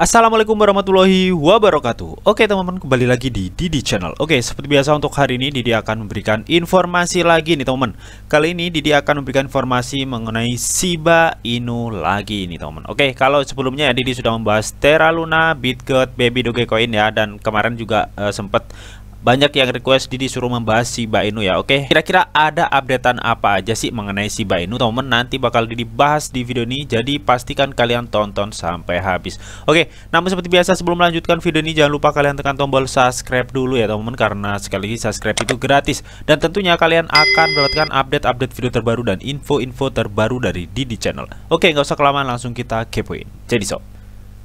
Assalamualaikum warahmatullahi wabarakatuh Oke teman-teman kembali lagi di Didi Channel Oke seperti biasa untuk hari ini Didi akan memberikan informasi lagi nih teman-teman Kali ini Didi akan memberikan informasi mengenai Shiba Inu lagi nih teman-teman Oke kalau sebelumnya ya Didi sudah membahas Terra Luna, Bitget, Baby Dogecoin ya Dan kemarin juga uh, eh, sempat banyak yang request Didi suruh membahas si Inu ya oke kira-kira ada updatean apa aja sih mengenai si Inu teman teman nanti bakal bahas di video ini jadi pastikan kalian tonton sampai habis oke namun seperti biasa sebelum melanjutkan video ini jangan lupa kalian tekan tombol subscribe dulu ya teman teman karena sekali lagi subscribe itu gratis dan tentunya kalian akan mendapatkan update-update video terbaru dan info-info terbaru dari Didi channel oke okay, nggak usah kelamaan langsung kita kepoin jadi sob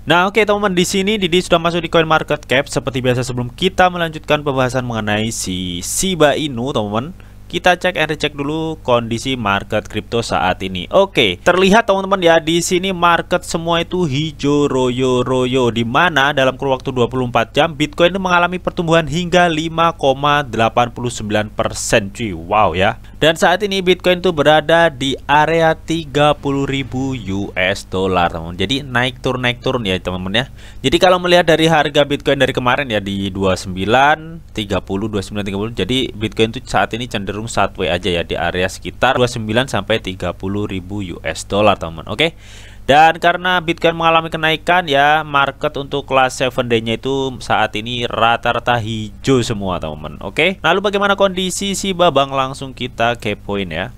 Nah oke okay, teman-teman di sini Didi sudah masuk di coin market cap seperti biasa sebelum kita melanjutkan pembahasan mengenai si Shiba Inu teman-teman kita cek and recheck dulu kondisi market kripto saat ini. Oke, terlihat teman-teman ya di sini market semua itu hijau royo royo di mana dalam kurun waktu 24 jam Bitcoin itu mengalami pertumbuhan hingga 5,89% cuy. Wow ya. Dan saat ini Bitcoin itu berada di area 30.000 US dollar, teman. Jadi naik turun naik turun ya, teman-teman ya. Jadi kalau melihat dari harga Bitcoin dari kemarin ya di 29, 30, 29, 30. Jadi Bitcoin itu saat ini cenderung cenderung sideways aja ya di area sekitar 29 sampai 30 ribu US dollar teman. Oke. Okay? Dan karena Bitcoin mengalami kenaikan ya, market untuk kelas 7 day-nya itu saat ini rata-rata hijau semua, teman-teman. Oke. Lalu bagaimana kondisi si Babang langsung kita kepoin ya.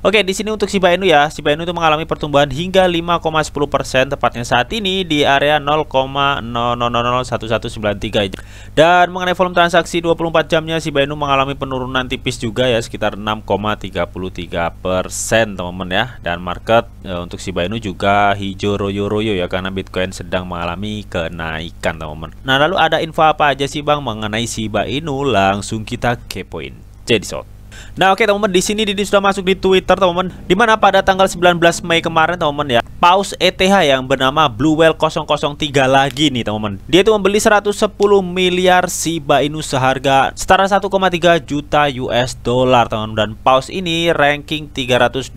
Oke, di sini untuk Shiba Inu ya. Shiba Inu itu mengalami pertumbuhan hingga 5,10% tepatnya saat ini di area 0,0001193. Dan mengenai volume transaksi 24 jamnya Shiba Inu mengalami penurunan tipis juga ya sekitar 6,33% teman-teman ya. Dan market e, untuk Shiba Inu juga hijau royo-royo ya karena Bitcoin sedang mengalami kenaikan teman-teman. Nah, lalu ada info apa aja sih Bang mengenai Shiba Inu? Langsung kita kepoin. Jadi sob. Nah oke okay, teman-teman di sini Didi sudah masuk di Twitter teman-teman Dimana pada tanggal 19 Mei kemarin teman-teman ya Paus ETH yang bernama Blue Whale 003 lagi nih teman-teman Dia itu membeli 110 miliar Shiba Inu seharga setara 1,3 juta US dollar teman-teman Dan Paus ini ranking 302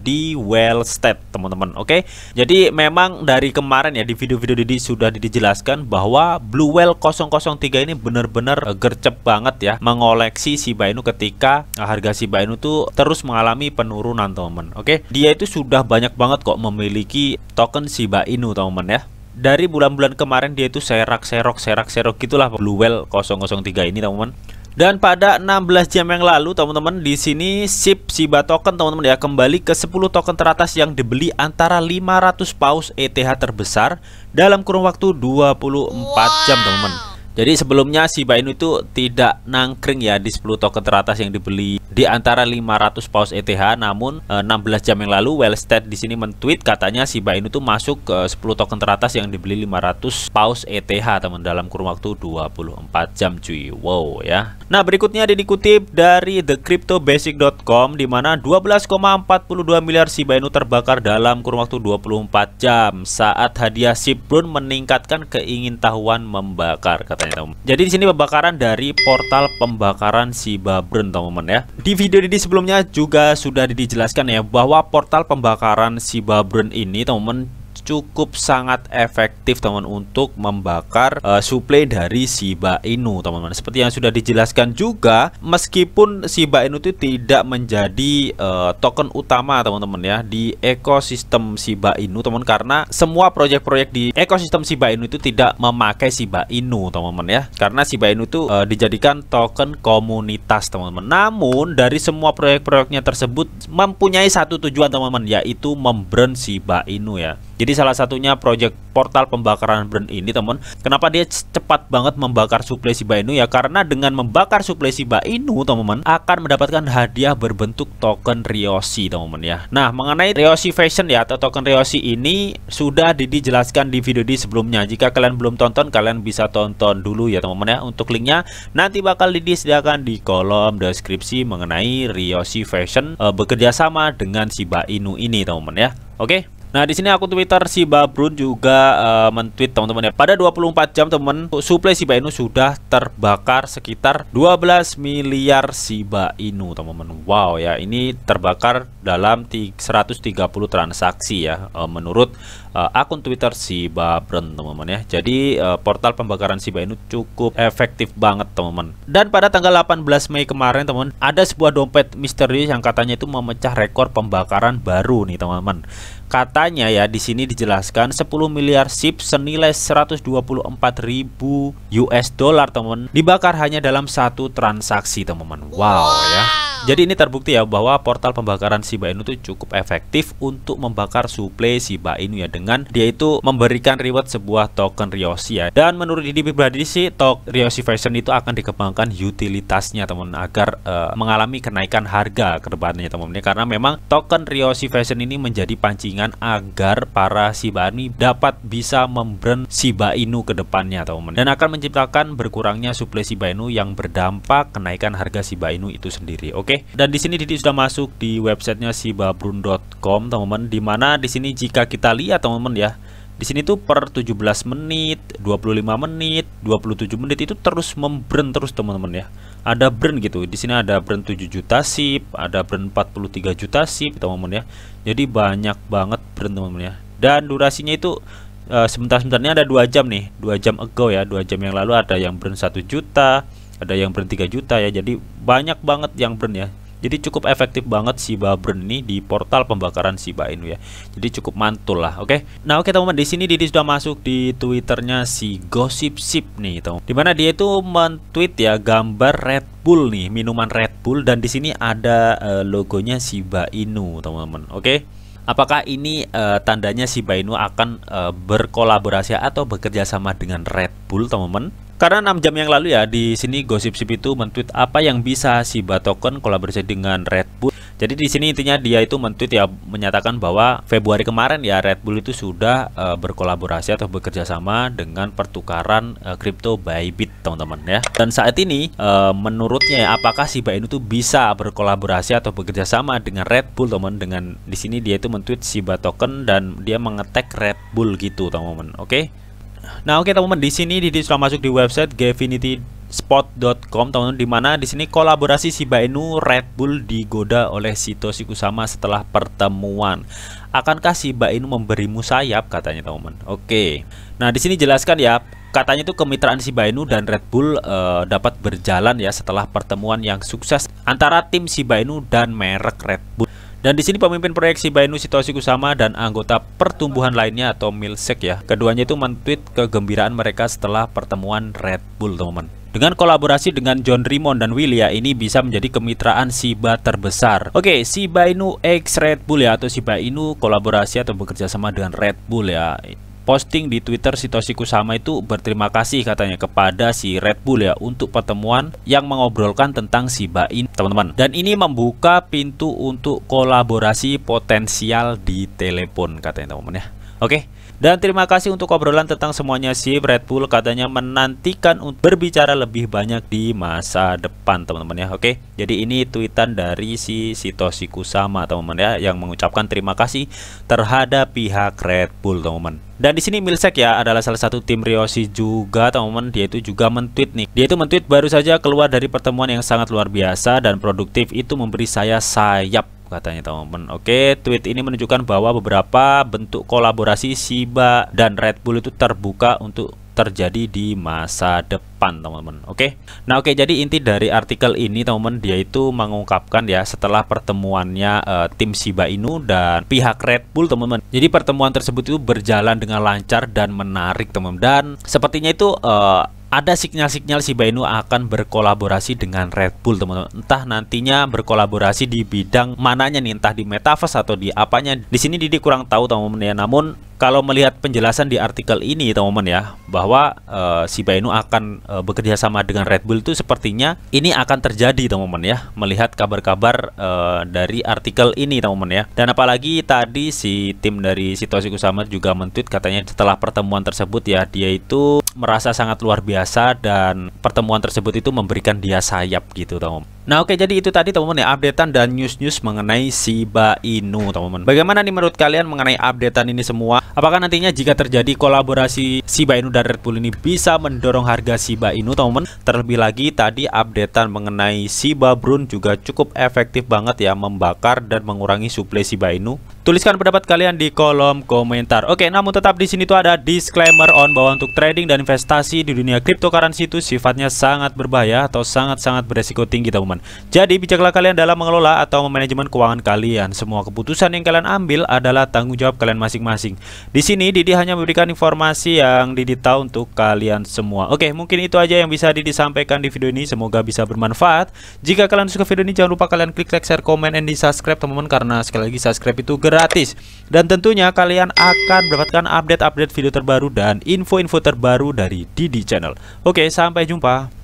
di Whale State teman-teman Oke okay? jadi memang dari kemarin ya di video-video Didi sudah Didi jelaskan bahwa Blue Whale 003 ini benar-benar gercep banget ya Mengoleksi Shiba Inu ketika Nah, harga Shiba Inu tuh terus mengalami penurunan teman-teman oke okay? dia itu sudah banyak banget kok memiliki token Shiba Inu teman-teman ya dari bulan-bulan kemarin dia itu serak serok serak serok gitulah Blue Whale 003 ini teman-teman dan pada 16 jam yang lalu teman-teman di sini SIP Shiba token teman-teman ya kembali ke 10 token teratas yang dibeli antara 500 paus ETH terbesar dalam kurun waktu 24 jam teman-teman. Jadi sebelumnya Shiba Inu itu tidak nangkring ya di 10 token teratas yang dibeli di antara 500 paus ETH namun 16 eh, jam yang lalu Wellstead di sini mentweet katanya Shiba Inu itu masuk ke 10 token teratas yang dibeli 500 paus ETH teman dalam kurun waktu 24 jam cuy. Wow ya. Nah, berikutnya ada dikutip dari thecryptobasic.com di mana 12,42 miliar Shiba Inu terbakar dalam kurun waktu 24 jam saat hadiah Shiplun meningkatkan keingintahuan membakar katanya teman jadi di sini pembakaran dari portal pembakaran si Babren teman-teman ya di video ini sebelumnya juga sudah dijelaskan ya bahwa portal pembakaran si Babren ini teman-teman cukup sangat efektif teman untuk membakar uh, suplai dari Shiba Inu teman-teman seperti yang sudah dijelaskan juga meskipun Shiba Inu itu tidak menjadi uh, token utama teman-teman ya di ekosistem Shiba Inu teman karena semua proyek-proyek di ekosistem Shiba Inu itu tidak memakai Shiba Inu teman-teman ya karena Shiba Inu itu uh, dijadikan token komunitas teman-teman namun dari semua proyek-proyeknya tersebut mempunyai satu tujuan teman-teman yaitu membrand Shiba Inu ya jadi jadi salah satunya project portal pembakaran brand ini teman. Kenapa dia cepat banget membakar suplai Shiba Inu ya? Karena dengan membakar suplai Shiba Inu teman-teman akan mendapatkan hadiah berbentuk token Ryoshi teman-teman ya. Nah mengenai Ryoshi Fashion ya atau token Ryoshi ini sudah dijelaskan di video di sebelumnya. Jika kalian belum tonton kalian bisa tonton dulu ya teman-teman ya. Untuk linknya nanti bakal disediakan di kolom deskripsi mengenai Ryoshi Fashion e, eh, bekerja sama dengan Shiba Inu ini teman-teman ya. Oke. Okay? Nah, di sini akun Twitter si Babrun juga uh, mentweet teman-teman ya. Pada 24 jam teman, suplai Shiba Inu sudah terbakar sekitar 12 miliar Shiba Inu, teman-teman. Wow ya, ini terbakar dalam 130 transaksi ya eh, menurut uh, akun Twitter si Babrun, teman-teman ya. Jadi uh, portal pembakaran Shiba Inu cukup efektif banget, teman-teman. Dan pada tanggal 18 Mei kemarin, teman, ada sebuah dompet misterius yang katanya itu memecah rekor pembakaran baru nih, teman-teman. Katanya ya di sini dijelaskan 10 miliar SIP senilai 124 ribu US dollar teman dibakar hanya dalam satu transaksi teman-teman. wow ya. Iya. Jadi ini terbukti ya bahwa portal pembakaran Shiba Inu itu cukup efektif untuk membakar suplai Shiba Inu ya dengan dia itu memberikan reward sebuah token Ryoshi ya. Dan menurut DDP pribadi sih token Ryoshi version itu akan dikembangkan utilitasnya teman agar uh, mengalami kenaikan harga ke depannya teman teman ya. karena memang token Ryoshi version ini menjadi pancingan agar para Shiba Inu dapat bisa membrand Shiba Inu ke depannya teman dan akan menciptakan berkurangnya suplai Shiba Inu yang berdampak kenaikan harga Shiba Inu itu sendiri. Oke Oke. Okay? Dan di sini Didi sudah masuk di websitenya si babrun.com, teman-teman. Dimana di sini jika kita lihat teman-teman ya. Di sini tuh per 17 menit, 25 menit, 27 menit itu terus memberen terus teman-teman ya. Ada brand gitu. Di sini ada brand 7 juta sip, ada brand 43 juta sip teman-teman ya. Jadi banyak banget brand teman-teman ya. Dan durasinya itu uh, sebentar-sebentarnya ada dua jam nih. dua jam ago ya, dua jam yang lalu ada yang brand 1 juta, ada yang burn 3 juta ya jadi banyak banget yang burn ya jadi cukup efektif banget Shiba Burn ini di portal pembakaran Shiba Inu ya. Jadi cukup mantul lah, oke. Okay? Nah, oke okay, teman-teman, di sini Didi sudah masuk di Twitternya si Gossip Sip nih, teman. mana dia itu mentweet ya gambar Red Bull nih, minuman Red Bull dan di sini ada uh, logonya Shiba Inu, teman-teman. Oke. Okay? Apakah ini uh, tandanya si bainu akan uh, berkolaborasi atau bekerja sama dengan Red Bull, teman-teman? Karena 6 jam yang lalu ya di sini gosip sip itu mentweet apa yang bisa si Batoken kolaborasi dengan Red Bull. Jadi di sini intinya dia itu mentweet ya menyatakan bahwa Februari kemarin ya Red Bull itu sudah e, berkolaborasi atau bekerja sama dengan pertukaran kripto eh, kripto Bybit teman-teman ya. Dan saat ini e, menurutnya ya, apakah si Bainu itu bisa berkolaborasi atau bekerja sama dengan Red Bull teman dengan di sini dia itu mentweet si token dan dia mengetek Red Bull gitu teman-teman. Oke. Okay? Nah, oke okay, teman-teman, di sini Didi sudah masuk di website Gavinity spot.com teman-teman mana di sini kolaborasi Shiba Inu Red Bull digoda oleh Sitoshi Kusama setelah pertemuan. Akankah Shiba Inu memberimu sayap katanya teman-teman. Oke. Nah, di sini jelaskan ya Katanya itu kemitraan Shiba Inu dan Red Bull uh, dapat berjalan ya setelah pertemuan yang sukses antara tim Shiba Inu dan merek Red Bull. Dan di sini pemimpin proyek Shibainu Sitoshi Kusama dan anggota pertumbuhan lainnya atau Milsek ya. Keduanya itu mentweet kegembiraan mereka setelah pertemuan Red Bull, teman-teman. Dengan kolaborasi dengan John Rimon dan Willia ini bisa menjadi kemitraan Shiba terbesar. Oke, Shiba Inu X Red Bull ya atau Shiba Inu kolaborasi atau bekerja sama dengan Red Bull ya posting di Twitter Sitoshi Kusama itu berterima kasih katanya kepada si Red Bull ya untuk pertemuan yang mengobrolkan tentang si Bain teman-teman dan ini membuka pintu untuk kolaborasi potensial di telepon katanya teman-teman ya oke dan terima kasih untuk obrolan tentang semuanya si Red Bull katanya menantikan untuk berbicara lebih banyak di masa depan teman-teman ya Oke jadi ini tweetan dari si Sitoshi Kusama teman-teman ya Yang mengucapkan terima kasih terhadap pihak Red Bull teman-teman dan di sini Milsek ya adalah salah satu tim Riosi juga teman-teman dia itu juga mentweet nih. Dia itu mentweet baru saja keluar dari pertemuan yang sangat luar biasa dan produktif itu memberi saya sayap katanya teman-teman. Oke, tweet ini menunjukkan bahwa beberapa bentuk kolaborasi Shiba dan Red Bull itu terbuka untuk terjadi di masa depan teman-teman oke nah oke jadi inti dari artikel ini teman-teman dia itu mengungkapkan ya setelah pertemuannya uh, tim Shiba Inu dan pihak Red Bull teman-teman jadi pertemuan tersebut itu berjalan dengan lancar dan menarik teman-teman dan sepertinya itu uh, ada sinyal-sinyal si Bainu akan berkolaborasi dengan Red Bull teman-teman entah nantinya berkolaborasi di bidang mananya nih entah di metaverse atau di apanya di sini Didi kurang tahu teman-teman ya namun kalau melihat penjelasan di artikel ini teman-teman ya bahwa uh, si Bainu akan uh, bekerja sama dengan Red Bull itu sepertinya ini akan terjadi teman-teman ya melihat kabar-kabar uh, dari artikel ini teman-teman ya dan apalagi tadi si tim dari situasi Kusama juga mentweet katanya setelah pertemuan tersebut ya dia itu merasa sangat luar biasa dan pertemuan tersebut itu memberikan dia sayap gitu Tom Nah oke jadi itu tadi teman-teman ya updatean dan news-news mengenai Shiba Inu teman-teman Bagaimana nih menurut kalian mengenai updatean ini semua? Apakah nantinya jika terjadi kolaborasi Shiba Inu dan Red Bull ini bisa mendorong harga Shiba Inu teman-teman? Terlebih lagi tadi updatean mengenai Shiba Brun juga cukup efektif banget ya membakar dan mengurangi suplai Shiba Inu Tuliskan pendapat kalian di kolom komentar Oke namun tetap di sini tuh ada disclaimer on bahwa untuk trading dan investasi di dunia cryptocurrency itu sifatnya sangat berbahaya atau sangat-sangat beresiko tinggi teman-teman teman-teman. Jadi bijaklah kalian dalam mengelola atau memanajemen keuangan kalian. Semua keputusan yang kalian ambil adalah tanggung jawab kalian masing-masing. Di sini Didi hanya memberikan informasi yang Didi tahu untuk kalian semua. Oke, mungkin itu aja yang bisa Didi sampaikan di video ini. Semoga bisa bermanfaat. Jika kalian suka video ini jangan lupa kalian klik like, share, komen, and di subscribe teman-teman karena sekali lagi subscribe itu gratis. Dan tentunya kalian akan mendapatkan update-update video terbaru dan info-info terbaru dari Didi Channel. Oke, sampai jumpa.